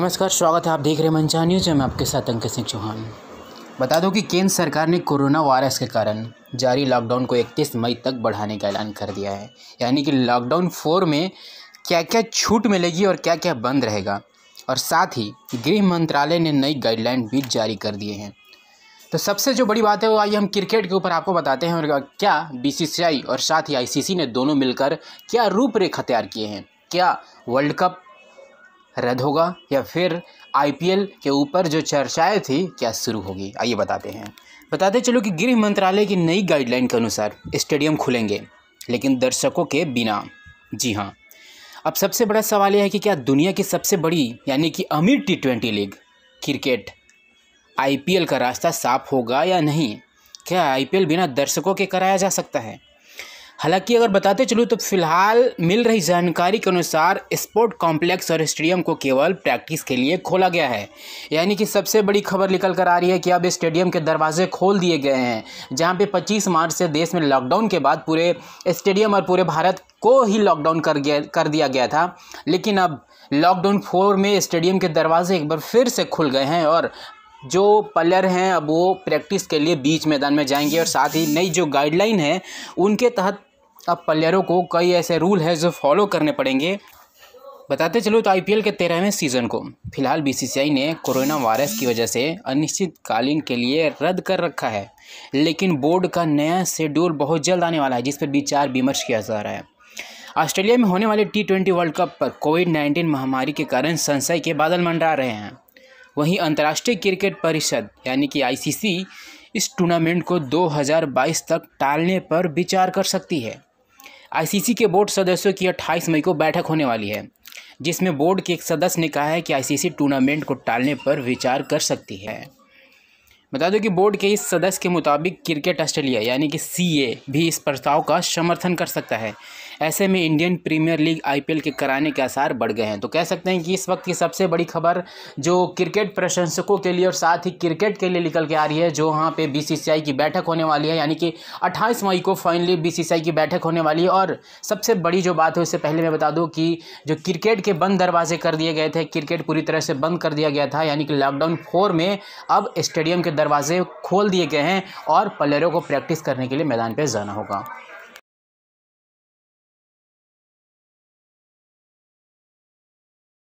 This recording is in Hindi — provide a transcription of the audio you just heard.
नमस्कार स्वागत है आप देख रहे मंचा न्यूज में आपके साथ अंकित सिंह चौहान बता दूं कि केंद्र सरकार ने कोरोना वायरस के कारण जारी लॉकडाउन को 31 मई तक बढ़ाने का ऐलान कर दिया है यानी कि लॉकडाउन फोर में क्या क्या छूट मिलेगी और क्या क्या बंद रहेगा और साथ ही गृह मंत्रालय ने नई गाइडलाइन भी जारी कर दिए हैं तो सबसे जो बड़ी बात है वो आइए हम क्रिकेट के ऊपर आपको बताते हैं और क्या बीसीसीआई और साथ ही आईसीसी ने दोनों मिलकर क्या रूपरेखा तैयार किए हैं क्या वर्ल्ड कप रद्द होगा या फिर आईपीएल के ऊपर जो चर्चाएं थी क्या शुरू होगी आइए बताते हैं बताते चलो कि गृह मंत्रालय की नई गाइडलाइन के अनुसार स्टेडियम खुलेंगे लेकिन दर्शकों के बिना जी हाँ अब सबसे बड़ा सवाल यह है कि क्या दुनिया की सबसे बड़ी यानी कि अमीर T twenty league cricket IPL का रास्ता साफ होगा या नहीं क्या आईपीएल बिना दर्शकों के कराया जा सकता है हालांकि अगर बताते चलूँ तो फिलहाल मिल रही जानकारी के अनुसार स्पोर्ट कॉम्प्लेक्स और स्टेडियम को केवल प्रैक्टिस के लिए खोला गया है यानी कि सबसे बड़ी खबर निकल कर आ रही है कि अब स्टेडियम के दरवाजे खोल दिए गए हैं जहां पे 25 मार्च से देश में लॉकडाउन के बाद पूरे स्टेडियम और पूरे भारत को ही लॉकडाउन कर गया कर दिया गया था लेकिन अब लॉकडाउन फोर में स्टेडियम के दरवाजे एक बार फिर से खुल गए हैं और जो प्लेयर हैं अब वो प्रैक्टिस के लिए बीच मैदान में जाएंगे और साथ ही नई जो गाइडलाइन है उनके तहत अब प्लेयरों को कई ऐसे रूल है जो फॉलो करने पड़ेंगे बताते चलो तो आईपीएल के तेरहवें सीज़न को फिलहाल बीसीसीआई ने कोरोना वायरस की वजह से अनिश्चितकालीन के लिए रद्द कर रखा है लेकिन बोर्ड का नया शेड्यूल बहुत जल्द आने वाला है जिस पर विचार विमर्श किया जा रहा है ऑस्ट्रेलिया में होने वाले टी ट्वेंटी वर्ल्ड कप पर कोविड नाइन्टीन महामारी के कारण संशय के बादल मंडरा रहे हैं वहीं अंतर्राष्ट्रीय क्रिकेट परिषद यानी कि आईसीसी इस टूर्नामेंट को 2022 तक टालने पर विचार कर सकती है आईसीसी के बोर्ड सदस्यों की अट्ठाईस मई को बैठक होने वाली है जिसमें बोर्ड के एक सदस्य ने कहा है कि आईसीसी टूर्नामेंट को टालने पर विचार कर सकती है बता दो कि बोर्ड के इस सदस्य के मुताबिक क्रिकेट ऑस्ट्रेलिया यानी कि ए भी इस प्रस्ताव का समर्थन कर सकता है ऐसे में इंडियन प्रीमियर लीग एल के कराने के आसार बढ़ गए हैं तो कह सकते हैं कि इस वक्त की सबसे बड़ी खबर जो क्रिकेट प्रशंसकों के लिए और साथ ही क्रिकेट के लिए निकल के आ रही है जो वहाँ पे बीसीसीआई की बैठक होने वाली है यानी कि अट्ठाईस मई को फाइनली बीसीसीआई की बैठक होने वाली है और सबसे बड़ी जो बात है उससे पहले मैं बता दूँ कि जो क्रिकेट के बंद दरवाजे कर दिए गए थे क्रिकेट पूरी तरह से बंद कर दिया गया था यानी कि लॉकडाउन फोर में अब स्टेडियम के दरवाजे खोल दिए गए हैं और प्लेयरों को प्रैक्टिस करने के लिए मैदान पर जाना होगा